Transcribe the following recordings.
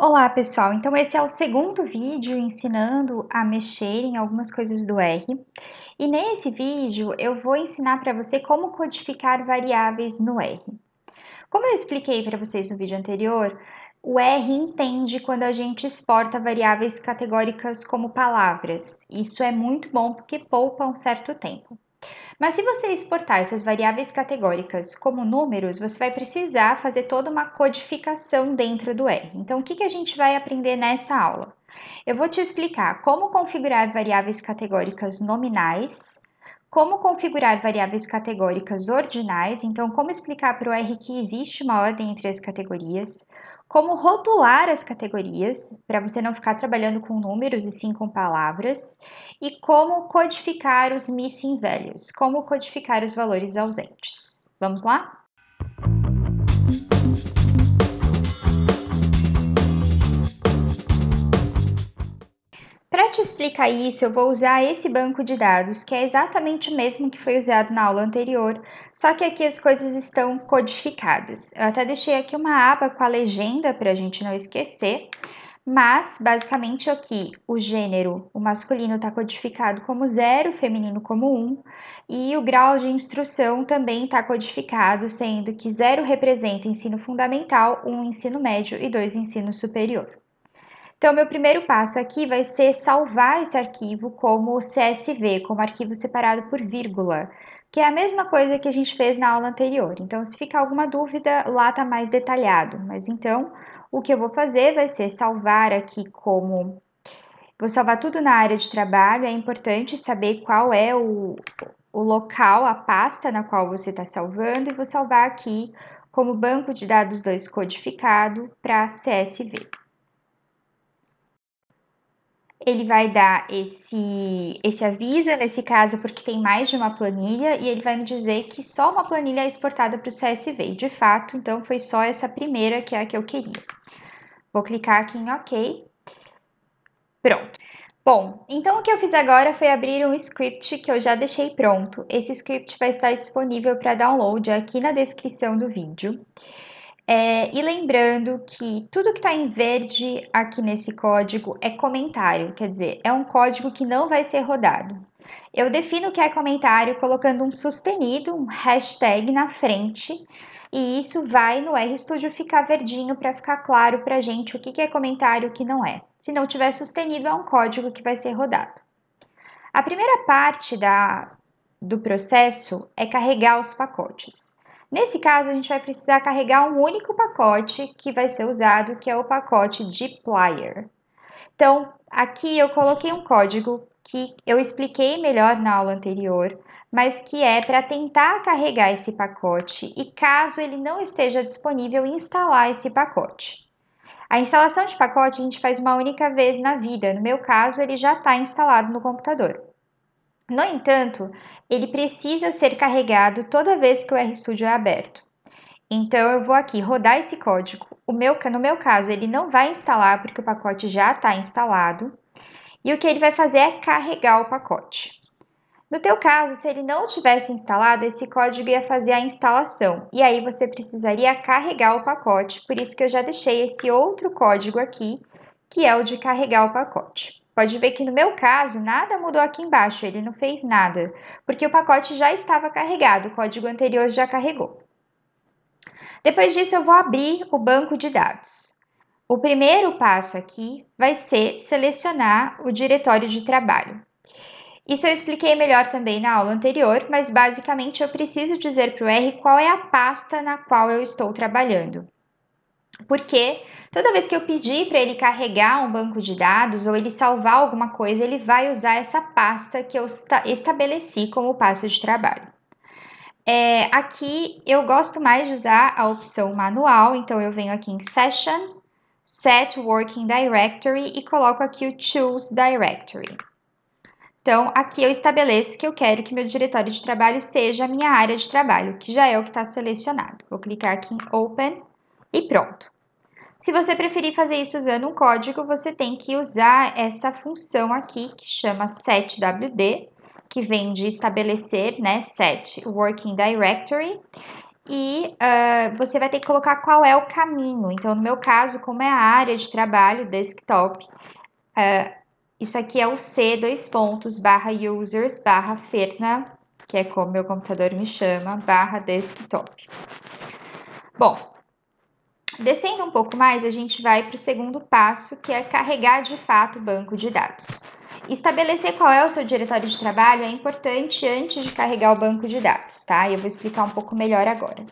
Olá pessoal, então esse é o segundo vídeo ensinando a mexer em algumas coisas do R e nesse vídeo eu vou ensinar para você como codificar variáveis no R. Como eu expliquei para vocês no vídeo anterior, o R entende quando a gente exporta variáveis categóricas como palavras. Isso é muito bom porque poupa um certo tempo. Mas se você exportar essas variáveis categóricas como números, você vai precisar fazer toda uma codificação dentro do R. Então, o que, que a gente vai aprender nessa aula? Eu vou te explicar como configurar variáveis categóricas nominais, como configurar variáveis categóricas ordinais, então como explicar para o R que existe uma ordem entre as categorias, como rotular as categorias, para você não ficar trabalhando com números e sim com palavras, e como codificar os missing values, como codificar os valores ausentes. Vamos lá? para te explicar isso, eu vou usar esse banco de dados, que é exatamente o mesmo que foi usado na aula anterior, só que aqui as coisas estão codificadas. Eu até deixei aqui uma aba com a legenda para a gente não esquecer, mas basicamente aqui o gênero, o masculino está codificado como zero, o feminino como um, e o grau de instrução também está codificado, sendo que zero representa ensino fundamental, um ensino médio e dois ensino superior. Então, meu primeiro passo aqui vai ser salvar esse arquivo como CSV, como arquivo separado por vírgula, que é a mesma coisa que a gente fez na aula anterior. Então, se ficar alguma dúvida, lá está mais detalhado. Mas então, o que eu vou fazer vai ser salvar aqui como... Vou salvar tudo na área de trabalho, é importante saber qual é o, o local, a pasta na qual você está salvando e vou salvar aqui como banco de dados 2 codificado para CSV ele vai dar esse, esse aviso, nesse caso, porque tem mais de uma planilha, e ele vai me dizer que só uma planilha é exportada para o CSV. De fato, então foi só essa primeira que é a que eu queria. Vou clicar aqui em OK. Pronto. Bom, então o que eu fiz agora foi abrir um script que eu já deixei pronto. Esse script vai estar disponível para download aqui na descrição do vídeo. É, e lembrando que tudo que está em verde aqui nesse código é comentário, quer dizer, é um código que não vai ser rodado. Eu defino o que é comentário colocando um sustenido, um hashtag na frente, e isso vai no RStudio ficar verdinho para ficar claro para a gente o que é comentário e o que não é. Se não tiver sustenido, é um código que vai ser rodado. A primeira parte da, do processo é carregar os pacotes. Nesse caso, a gente vai precisar carregar um único pacote que vai ser usado, que é o pacote dplyr. Então, aqui eu coloquei um código que eu expliquei melhor na aula anterior, mas que é para tentar carregar esse pacote e caso ele não esteja disponível, instalar esse pacote. A instalação de pacote a gente faz uma única vez na vida, no meu caso ele já está instalado no computador. No entanto, ele precisa ser carregado toda vez que o RStudio é aberto. Então eu vou aqui rodar esse código. Meu, no meu caso, ele não vai instalar porque o pacote já está instalado. E o que ele vai fazer é carregar o pacote. No teu caso, se ele não tivesse instalado, esse código ia fazer a instalação. E aí você precisaria carregar o pacote, por isso que eu já deixei esse outro código aqui, que é o de carregar o pacote. Pode ver que no meu caso, nada mudou aqui embaixo, ele não fez nada, porque o pacote já estava carregado, o código anterior já carregou. Depois disso, eu vou abrir o banco de dados. O primeiro passo aqui vai ser selecionar o diretório de trabalho. Isso eu expliquei melhor também na aula anterior, mas basicamente eu preciso dizer para o R qual é a pasta na qual eu estou trabalhando. Porque toda vez que eu pedir para ele carregar um banco de dados ou ele salvar alguma coisa, ele vai usar essa pasta que eu estabeleci como pasta de trabalho. É, aqui eu gosto mais de usar a opção manual, então eu venho aqui em Session, Set Working Directory e coloco aqui o Choose Directory. Então, aqui eu estabeleço que eu quero que meu diretório de trabalho seja a minha área de trabalho, que já é o que está selecionado. Vou clicar aqui em Open e pronto. Se você preferir fazer isso usando um código, você tem que usar essa função aqui que chama setwd, que vem de estabelecer, né, set working directory, e uh, você vai ter que colocar qual é o caminho. Então, no meu caso, como é a área de trabalho, desktop, uh, isso aqui é o c dois pontos barra users barra ferna, que é como meu computador me chama, barra desktop. Bom, Descendo um pouco mais, a gente vai para o segundo passo, que é carregar de fato o banco de dados. Estabelecer qual é o seu diretório de trabalho é importante antes de carregar o banco de dados, tá? Eu vou explicar um pouco melhor agora.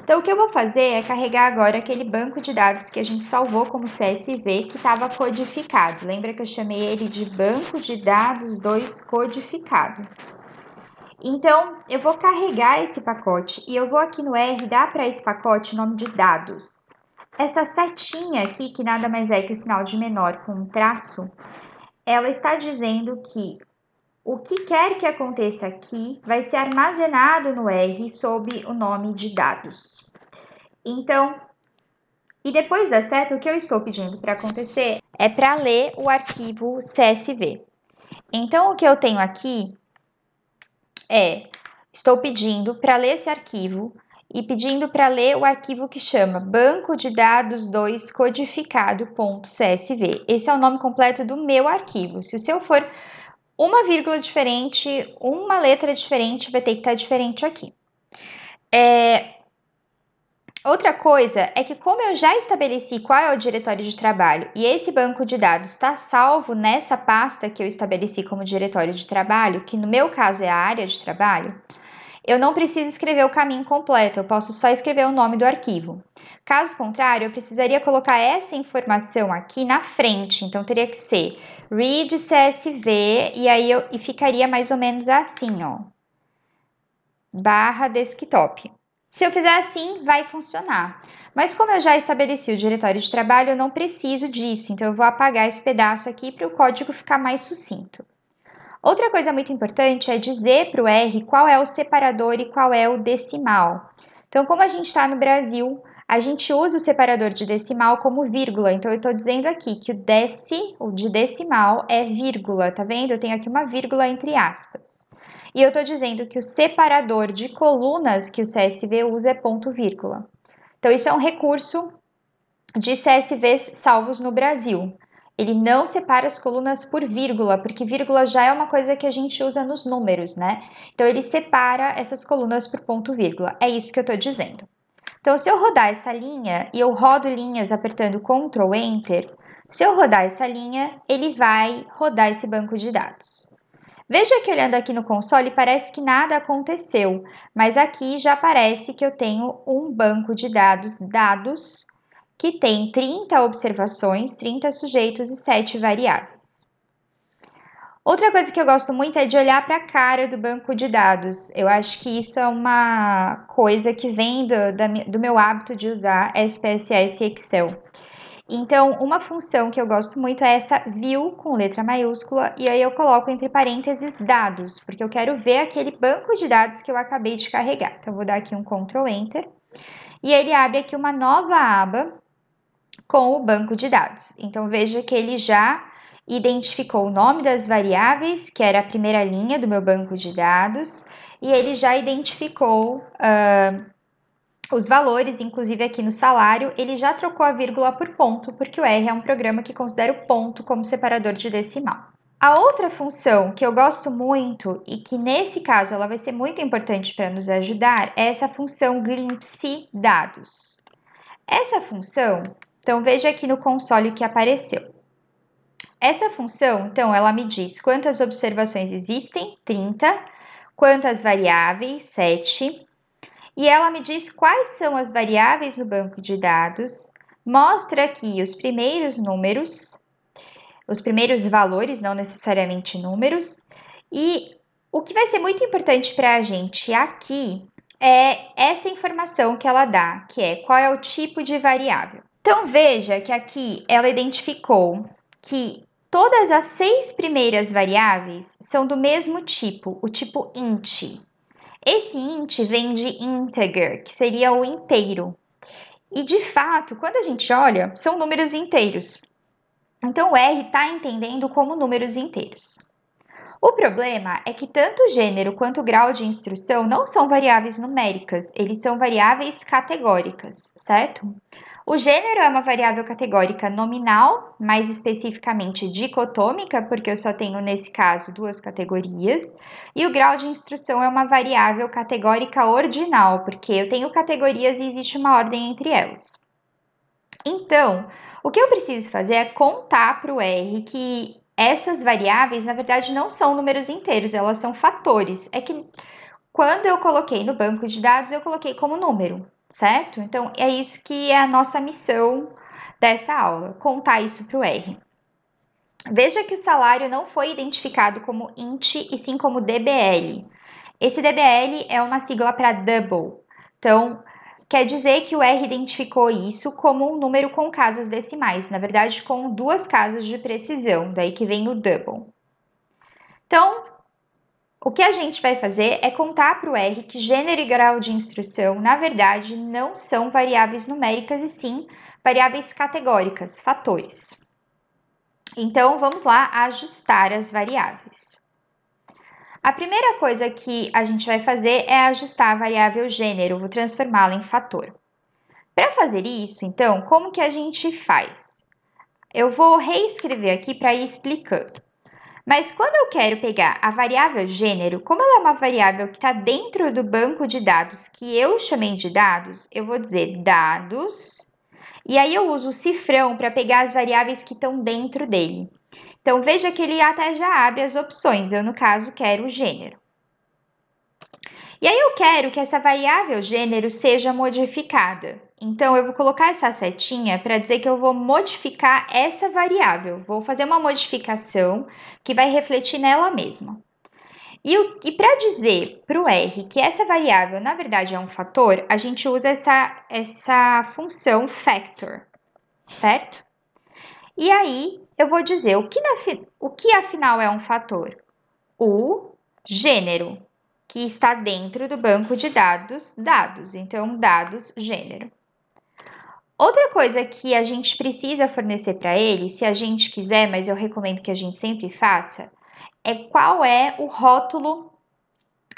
Então, o que eu vou fazer é carregar agora aquele banco de dados que a gente salvou como CSV que estava codificado. Lembra que eu chamei ele de banco de dados 2 codificado. Então, eu vou carregar esse pacote e eu vou aqui no R dar para esse pacote o nome de dados. Essa setinha aqui, que nada mais é que o sinal de menor com um traço, ela está dizendo que o que quer que aconteça aqui vai ser armazenado no R sob o nome de dados. Então, e depois da seta, o que eu estou pedindo para acontecer é para ler o arquivo CSV. Então, o que eu tenho aqui é, estou pedindo para ler esse arquivo e pedindo para ler o arquivo que chama banco de dados 2 codificado.csv. Esse é o nome completo do meu arquivo. Se o seu for uma vírgula diferente, uma letra diferente, vai ter que estar tá diferente aqui. É, Outra coisa é que, como eu já estabeleci qual é o diretório de trabalho e esse banco de dados está salvo nessa pasta que eu estabeleci como diretório de trabalho, que no meu caso é a área de trabalho, eu não preciso escrever o caminho completo, eu posso só escrever o nome do arquivo. Caso contrário, eu precisaria colocar essa informação aqui na frente, então teria que ser read CSV e aí eu, e ficaria mais ou menos assim, ó. Barra desktop. Se eu fizer assim, vai funcionar. Mas como eu já estabeleci o diretório de trabalho, eu não preciso disso, então eu vou apagar esse pedaço aqui para o código ficar mais sucinto. Outra coisa muito importante é dizer para o R qual é o separador e qual é o decimal. Então, como a gente está no Brasil, a gente usa o separador de decimal como vírgula. Então, eu estou dizendo aqui que o deci, o de decimal, é vírgula, tá vendo? Eu tenho aqui uma vírgula entre aspas. E eu estou dizendo que o separador de colunas que o CSV usa é ponto vírgula. Então, isso é um recurso de CSVs salvos no Brasil. Ele não separa as colunas por vírgula, porque vírgula já é uma coisa que a gente usa nos números, né? Então ele separa essas colunas por ponto vírgula. É isso que eu estou dizendo. Então, se eu rodar essa linha e eu rodo linhas apertando Ctrl Enter, se eu rodar essa linha, ele vai rodar esse banco de dados. Veja que olhando aqui no console parece que nada aconteceu, mas aqui já parece que eu tenho um banco de dados dados que tem 30 observações, 30 sujeitos e 7 variáveis. Outra coisa que eu gosto muito é de olhar para a cara do banco de dados. Eu acho que isso é uma coisa que vem do, do meu hábito de usar SPSS e Excel. Então, uma função que eu gosto muito é essa view com letra maiúscula e aí eu coloco entre parênteses dados, porque eu quero ver aquele banco de dados que eu acabei de carregar. Então, eu vou dar aqui um Ctrl Enter e ele abre aqui uma nova aba com o banco de dados. Então veja que ele já identificou o nome das variáveis, que era a primeira linha do meu banco de dados, e ele já identificou uh, os valores, inclusive aqui no salário, ele já trocou a vírgula por ponto, porque o R é um programa que considera o ponto como separador de decimal. A outra função que eu gosto muito e que nesse caso ela vai ser muito importante para nos ajudar é essa função glimpse dados. Essa função então veja aqui no console que apareceu. Essa função, então, ela me diz quantas observações existem, 30, quantas variáveis, 7, e ela me diz quais são as variáveis no banco de dados, mostra aqui os primeiros números, os primeiros valores, não necessariamente números, e o que vai ser muito importante para a gente aqui é essa informação que ela dá, que é qual é o tipo de variável. Então veja que aqui ela identificou que todas as seis primeiras variáveis são do mesmo tipo, o tipo int. Esse int vem de integer, que seria o inteiro. E de fato, quando a gente olha, são números inteiros. Então o R está entendendo como números inteiros. O problema é que tanto o gênero quanto o grau de instrução não são variáveis numéricas, eles são variáveis categóricas, certo? O gênero é uma variável categórica nominal, mais especificamente dicotômica, porque eu só tenho nesse caso duas categorias, e o grau de instrução é uma variável categórica ordinal, porque eu tenho categorias e existe uma ordem entre elas. Então, o que eu preciso fazer é contar para o R que essas variáveis, na verdade, não são números inteiros, elas são fatores. É que quando eu coloquei no banco de dados, eu coloquei como número, certo? Então, é isso que é a nossa missão dessa aula, contar isso para o R. Veja que o salário não foi identificado como INT e sim como DBL. Esse DBL é uma sigla para double. Então, quer dizer que o R identificou isso como um número com casas decimais, na verdade, com duas casas de precisão, daí que vem o double. Então, o que a gente vai fazer é contar para o R que gênero e grau de instrução, na verdade, não são variáveis numéricas e sim variáveis categóricas, fatores. Então, vamos lá ajustar as variáveis. A primeira coisa que a gente vai fazer é ajustar a variável gênero, vou transformá-la em fator. Para fazer isso, então, como que a gente faz? Eu vou reescrever aqui para ir explicando. Mas quando eu quero pegar a variável gênero, como ela é uma variável que está dentro do banco de dados que eu chamei de dados, eu vou dizer dados, e aí eu uso o cifrão para pegar as variáveis que estão dentro dele. Então veja que ele até já abre as opções, eu no caso quero o gênero. E aí eu quero que essa variável gênero seja modificada. Então, eu vou colocar essa setinha para dizer que eu vou modificar essa variável. Vou fazer uma modificação que vai refletir nela mesma. E, e para dizer para o R que essa variável, na verdade, é um fator, a gente usa essa, essa função factor, certo? E aí, eu vou dizer o que, na, o que afinal é um fator? O gênero, que está dentro do banco de dados, dados. Então, dados, gênero. Outra coisa que a gente precisa fornecer para ele, se a gente quiser, mas eu recomendo que a gente sempre faça, é qual é o rótulo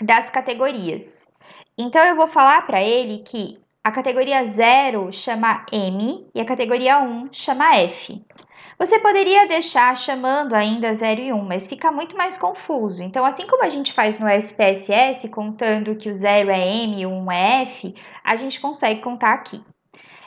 das categorias. Então eu vou falar para ele que a categoria 0 chama M e a categoria 1 chama F. Você poderia deixar chamando ainda 0 e 1, mas fica muito mais confuso. Então, assim como a gente faz no SPSS, contando que o 0 é M e o 1 é F, a gente consegue contar aqui.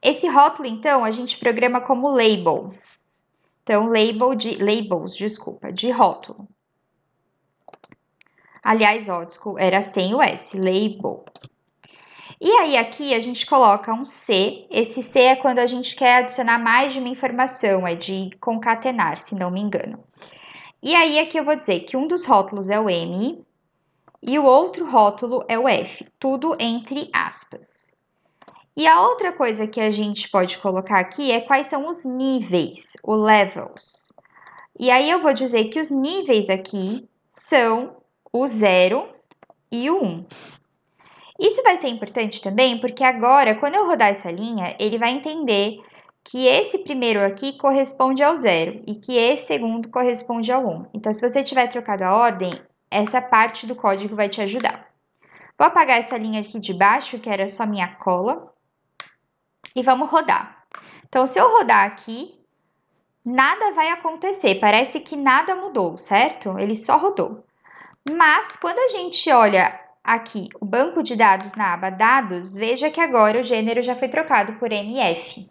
Esse rótulo, então, a gente programa como label. Então, label de labels, desculpa, de rótulo. Aliás, ó, desculpa, era sem o S, label. E aí aqui a gente coloca um C. Esse C é quando a gente quer adicionar mais de uma informação, é de concatenar, se não me engano. E aí aqui eu vou dizer que um dos rótulos é o M e o outro rótulo é o F, tudo entre aspas. E a outra coisa que a gente pode colocar aqui é quais são os níveis, o levels. E aí eu vou dizer que os níveis aqui são o 0 e o 1. Um. Isso vai ser importante também porque agora, quando eu rodar essa linha, ele vai entender que esse primeiro aqui corresponde ao 0 e que esse segundo corresponde ao 1. Um. Então, se você tiver trocado a ordem, essa parte do código vai te ajudar. Vou apagar essa linha aqui de baixo, que era só minha cola, e vamos rodar. Então, se eu rodar aqui, nada vai acontecer, parece que nada mudou, certo? Ele só rodou. Mas, quando a gente olha aqui o banco de dados na aba Dados, veja que agora o gênero já foi trocado por MF.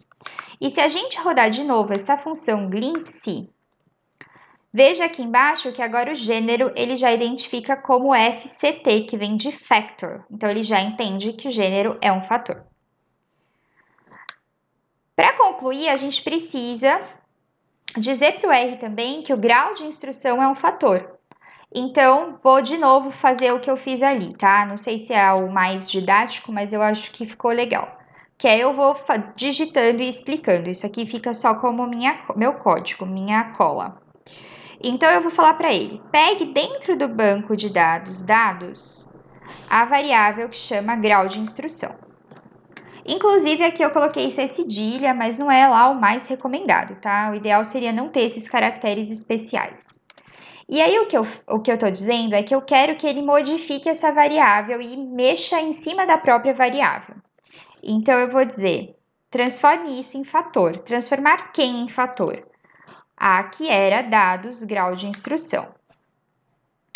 E se a gente rodar de novo essa função glimpse, veja aqui embaixo que agora o gênero ele já identifica como FCT, que vem de factor. Então, ele já entende que o gênero é um fator. Para concluir, a gente precisa dizer para o R também que o grau de instrução é um fator. Então, vou de novo fazer o que eu fiz ali, tá? Não sei se é o mais didático, mas eu acho que ficou legal. Que é eu vou digitando e explicando. Isso aqui fica só como minha, meu código, minha cola. Então, eu vou falar para ele: pegue dentro do banco de dados, dados, a variável que chama grau de instrução. Inclusive, aqui eu coloquei C cedilha, mas não é lá o mais recomendado, tá? O ideal seria não ter esses caracteres especiais. E aí, o que, eu, o que eu tô dizendo é que eu quero que ele modifique essa variável e mexa em cima da própria variável. Então, eu vou dizer, transforme isso em fator. Transformar quem em fator? A que era dados grau de instrução.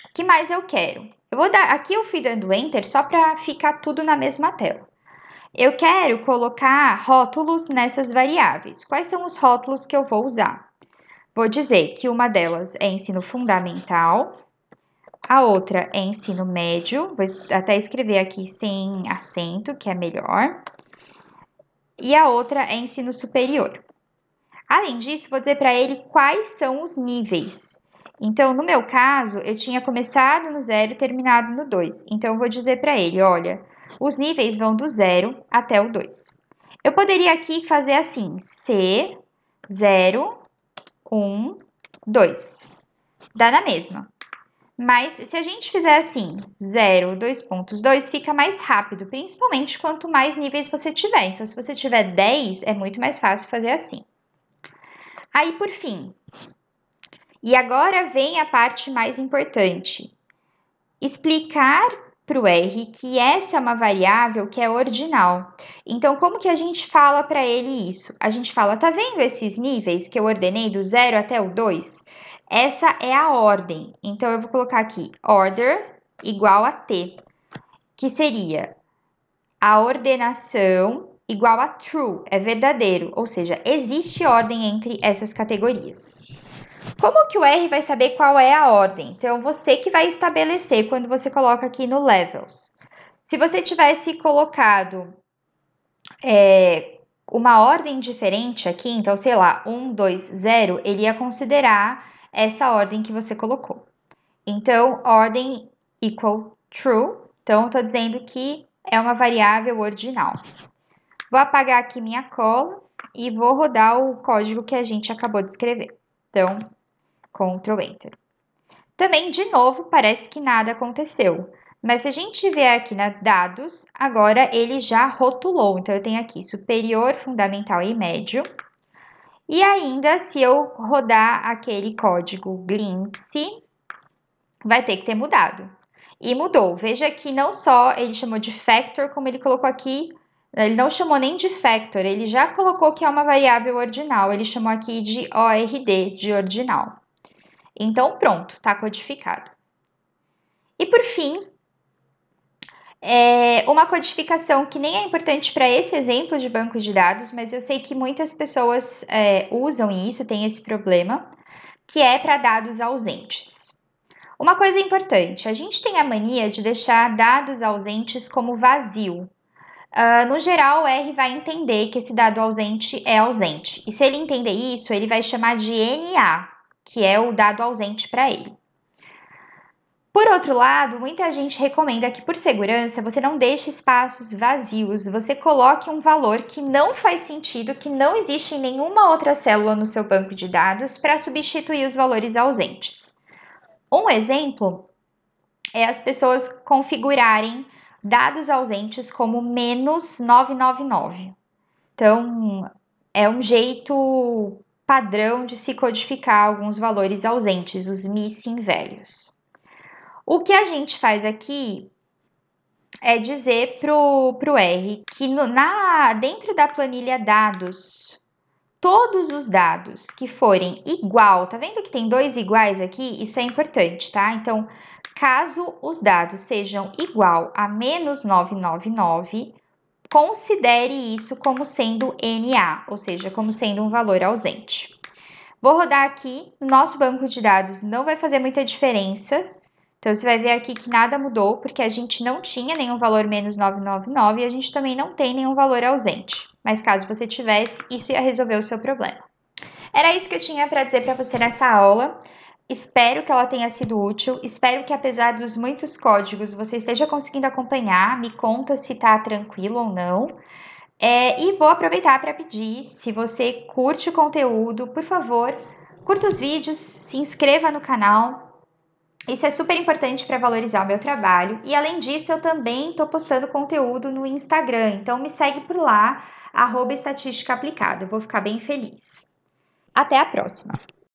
O que mais eu quero? Eu vou dar, aqui eu fui dando Enter só para ficar tudo na mesma tela. Eu quero colocar rótulos nessas variáveis. Quais são os rótulos que eu vou usar? Vou dizer que uma delas é ensino fundamental, a outra é ensino médio, vou até escrever aqui sem acento, que é melhor, e a outra é ensino superior. Além disso, vou dizer para ele quais são os níveis. Então, no meu caso, eu tinha começado no zero e terminado no 2. Então, eu vou dizer para ele, olha, os níveis vão do 0 até o 2. Eu poderia aqui fazer assim, C, 0, 1, 2. Dá na mesma. Mas se a gente fizer assim, 0, 2 2, fica mais rápido, principalmente quanto mais níveis você tiver. Então, se você tiver 10, é muito mais fácil fazer assim. Aí, por fim, e agora vem a parte mais importante. Explicar para o R que essa é uma variável que é ordinal. Então, como que a gente fala para ele isso? A gente fala, tá vendo esses níveis que eu ordenei do 0 até o 2? Essa é a ordem. Então, eu vou colocar aqui order igual a T, que seria a ordenação igual a true, é verdadeiro, ou seja, existe ordem entre essas categorias. Como que o R vai saber qual é a ordem? Então, você que vai estabelecer quando você coloca aqui no levels. Se você tivesse colocado é, uma ordem diferente aqui, então, sei lá, 1, 2, 0, ele ia considerar essa ordem que você colocou. Então, ordem equal true. Então, estou dizendo que é uma variável ordinal. Vou apagar aqui minha cola e vou rodar o código que a gente acabou de escrever. Então, Ctrl Enter. Também, de novo, parece que nada aconteceu. Mas se a gente vier aqui na dados, agora ele já rotulou. Então, eu tenho aqui superior, fundamental e médio. E ainda, se eu rodar aquele código glimpse, vai ter que ter mudado. E mudou. Veja que não só ele chamou de factor, como ele colocou aqui é, ele não chamou nem de factor, ele já colocou que é uma variável ordinal, ele chamou aqui de ORD, de ordinal. Então, pronto, está codificado. E por fim, é uma codificação que nem é importante para esse exemplo de banco de dados, mas eu sei que muitas pessoas é, usam isso, tem esse problema, que é para dados ausentes. Uma coisa importante, a gente tem a mania de deixar dados ausentes como vazio, Uh, no geral, o R vai entender que esse dado ausente é ausente. E se ele entender isso, ele vai chamar de NA, que é o dado ausente para ele. Por outro lado, muita gente recomenda que, por segurança, você não deixe espaços vazios, você coloque um valor que não faz sentido, que não existe em nenhuma outra célula no seu banco de dados, para substituir os valores ausentes. Um exemplo é as pessoas configurarem dados ausentes como menos 999. Então, é um jeito padrão de se codificar alguns valores ausentes, os missing values. O que a gente faz aqui é dizer para o R que no, na, dentro da planilha dados, todos os dados que forem igual, tá vendo que tem dois iguais aqui? Isso é importante, tá? Então, Caso os dados sejam igual a menos 999, considere isso como sendo NA, ou seja, como sendo um valor ausente. Vou rodar aqui, nosso banco de dados não vai fazer muita diferença, então, você vai ver aqui que nada mudou, porque a gente não tinha nenhum valor menos 999 e a gente também não tem nenhum valor ausente. Mas caso você tivesse, isso ia resolver o seu problema. Era isso que eu tinha para dizer para você nessa aula. Espero que ela tenha sido útil. Espero que, apesar dos muitos códigos, você esteja conseguindo acompanhar. Me conta se tá tranquilo ou não. É, e vou aproveitar para pedir: se você curte o conteúdo, por favor, curta os vídeos, se inscreva no canal. Isso é super importante para valorizar o meu trabalho. E além disso, eu também estou postando conteúdo no Instagram. Então me segue por lá, arroba estatística aplicada. Vou ficar bem feliz. Até a próxima!